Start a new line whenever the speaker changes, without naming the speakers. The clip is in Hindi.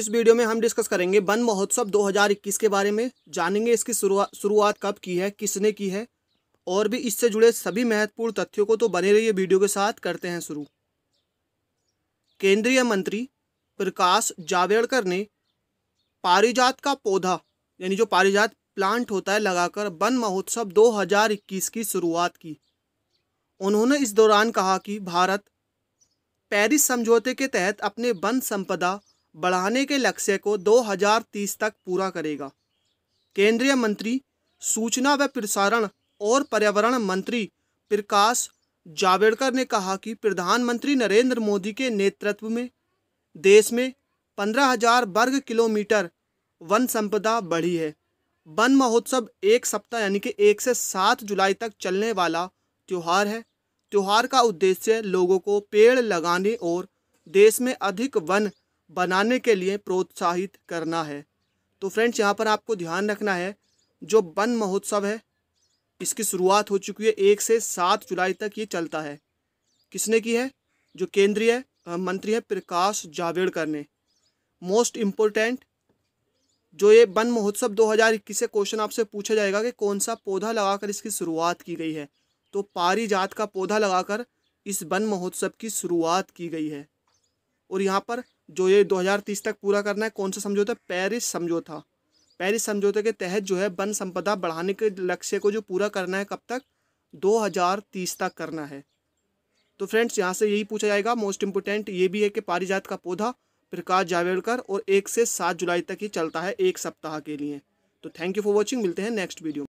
इस वीडियो में हम डिस्कस करेंगे वन महोत्सव 2021 के बारे में जानेंगे इसकी शुरुआत शुरुआत कब की है किसने की है और भी इससे जुड़े सभी महत्वपूर्ण तथ्यों को तो बने रहिए वीडियो के साथ करते हैं शुरू केंद्रीय मंत्री प्रकाश जावड़ेकर ने पारिजात का पौधा यानी जो पारिजात प्लांट होता है लगाकर वन महोत्सव 2021 की शुरुआत की उन्होंने इस दौरान कहा कि भारत पेरिस समझौते के तहत अपने वन संपदा बढ़ाने के लक्ष्य को 2030 तक पूरा करेगा केंद्रीय मंत्री सूचना व प्रसारण और पर्यावरण मंत्री प्रकाश जावड़ेकर ने कहा कि प्रधानमंत्री नरेंद्र मोदी के नेतृत्व में देश में पंद्रह हजार वर्ग किलोमीटर वन संपदा बढ़ी है वन महोत्सव एक सप्ताह यानी कि एक से सात जुलाई तक चलने वाला त्यौहार है त्यौहार का उद्देश्य लोगों को पेड़ लगाने और देश में अधिक वन बनाने के लिए प्रोत्साहित करना है तो फ्रेंड्स यहाँ पर आपको ध्यान रखना है जो वन महोत्सव है इसकी शुरुआत हो चुकी है एक से सात जुलाई तक ये चलता है किसने की है जो केंद्रीय मंत्री है प्रकाश जावड़ेकर ने मोस्ट इम्पोर्टेंट जो ये वन महोत्सव 2021 से क्वेश्चन आपसे पूछा जाएगा कि कौन सा पौधा लगाकर इसकी शुरुआत की गई है तो पारीजात का पौधा लगाकर इस वन महोत्सव की शुरुआत की गई है और यहाँ पर जो ये 2030 तक पूरा करना है कौन सा समझौता पेरिस समझौता पेरिस समझौते के तहत जो है वन संपदा बढ़ाने के लक्ष्य को जो पूरा करना है कब तक 2030 तक करना है तो फ्रेंड्स यहाँ से यही पूछा जाएगा मोस्ट इम्पोर्टेंट ये भी है कि पारिजात का पौधा प्रकाश जावेडकर और एक से सात जुलाई तक ही चलता है एक सप्ताह के लिए तो थैंक यू फॉर वॉचिंग मिलते हैं नेक्स्ट वीडियो